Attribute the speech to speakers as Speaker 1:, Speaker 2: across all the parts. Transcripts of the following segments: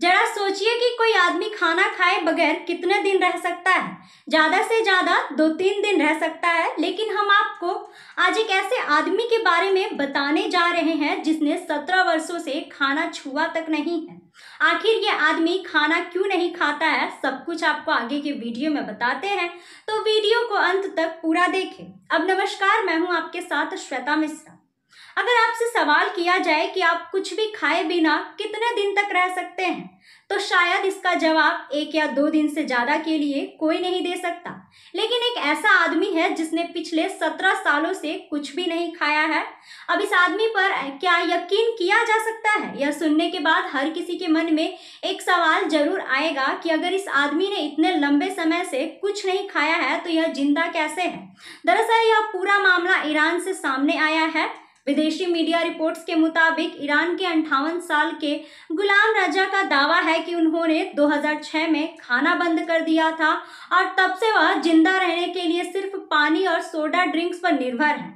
Speaker 1: जरा सोचिए कि कोई आदमी खाना खाए बगैर कितने दिन रह सकता है ज़्यादा से ज़्यादा दो तीन दिन रह सकता है लेकिन हम आपको आज एक ऐसे आदमी के बारे में बताने जा रहे हैं जिसने सत्रह वर्षों से खाना छुआ तक नहीं है आखिर ये आदमी खाना क्यों नहीं खाता है सब कुछ आपको आगे के वीडियो में बताते हैं तो वीडियो को अंत तक पूरा देखें अब नमस्कार मैं हूँ आपके साथ श्वेता मिश्रा अगर आपसे सवाल किया जाए कि आप कुछ भी खाए बिना कितने दिन तक रह सकते हैं तो शायद इसका जवाब एक या दो दिन से ज़्यादा के लिए कोई नहीं दे सकता लेकिन एक ऐसा आदमी है जिसने पिछले सत्रह सालों से कुछ भी नहीं खाया है अब इस आदमी पर क्या यकीन किया जा सकता है यह सुनने के बाद हर किसी के मन में एक सवाल जरूर आएगा कि अगर इस आदमी ने इतने लंबे समय से कुछ नहीं खाया है तो यह जिंदा कैसे है दरअसल यह पूरा मामला ईरान से सामने आया है विदेशी मीडिया रिपोर्ट्स के मुताबिक ईरान के अंठावन साल के गुलाम रजा का दावा है कि उन्होंने 2006 में खाना बंद कर दिया था और तब से वह जिंदा रहने के लिए सिर्फ पानी और सोडा ड्रिंक्स पर निर्भर है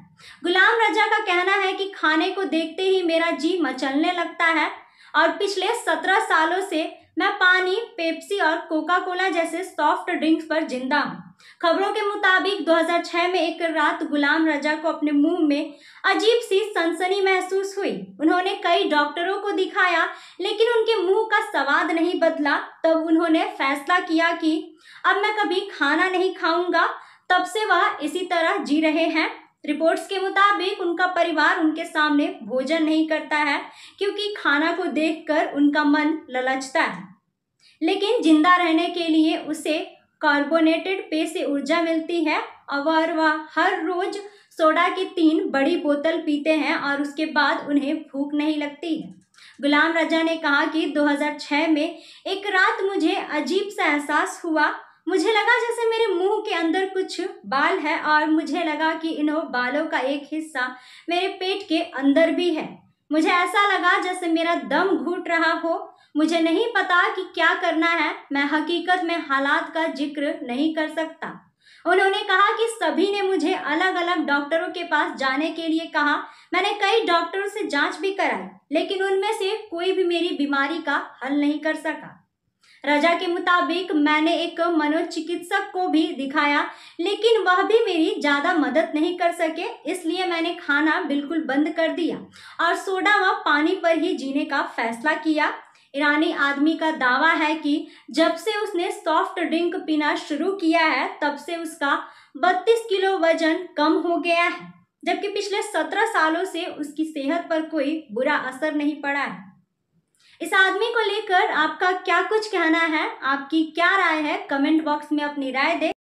Speaker 1: गुलाम रजा का कहना है कि खाने को देखते ही मेरा जी मचलने लगता है और पिछले सत्रह सालों से मैं पानी पेप्सी और कोका कोला जैसे सॉफ्ट ड्रिंक्स पर जिंदा हूँ खबरों के मुताबिक 2006 में एक रात गुलाम रजा को अपने मुंह में अजीब सी सनसनी महसूस हुई उन्होंने कई डॉक्टरों को दिखाया लेकिन उनके मुंह का स्वाद नहीं बदला तब उन्होंने फैसला किया कि अब मैं कभी खाना नहीं खाऊंगा तब से वह इसी तरह जी रहे हैं रिपोर्ट्स के मुताबिक उनका परिवार उनके सामने भोजन नहीं करता है क्योंकि खाना को देखकर उनका मन ललचता है लेकिन जिंदा रहने के लिए उसे कार्बोनेटेड पेय से ऊर्जा मिलती है और वह हर रोज सोडा की तीन बड़ी बोतल पीते हैं और उसके बाद उन्हें भूख नहीं लगती है गुलाम रजा ने कहा कि 2006 में एक रात मुझे अजीब सा एहसास हुआ मुझे लगा जैसे मेरे मुंह के अंदर कुछ बाल है और मुझे लगा कि इन बालों का एक हिस्सा मेरे पेट के अंदर भी है मुझे ऐसा लगा जैसे मेरा दम घुट रहा हो मुझे नहीं पता कि क्या करना है मैं हकीकत में हालात का जिक्र नहीं कर सकता उन्होंने कहा कि सभी ने मुझे अलग अलग डॉक्टरों के पास जाने के लिए कहा मैंने कई डॉक्टरों से जांच भी कराई लेकिन उनमें से कोई भी मेरी बीमारी का हल नहीं कर सका रजा के मुताबिक मैंने एक मनोचिकित्सक को भी दिखाया लेकिन वह भी मेरी ज़्यादा मदद नहीं कर सके इसलिए मैंने खाना बिल्कुल बंद कर दिया और सोडा व पानी पर ही जीने का फैसला किया ईरानी आदमी का दावा है कि जब से उसने सॉफ्ट ड्रिंक पीना शुरू किया है तब से उसका 32 किलो वजन कम हो गया है जबकि पिछले 17 सालों से उसकी सेहत पर कोई बुरा असर नहीं पड़ा है इस आदमी लेकर आपका क्या कुछ कहना है आपकी क्या राय है कमेंट बॉक्स में अपनी राय दे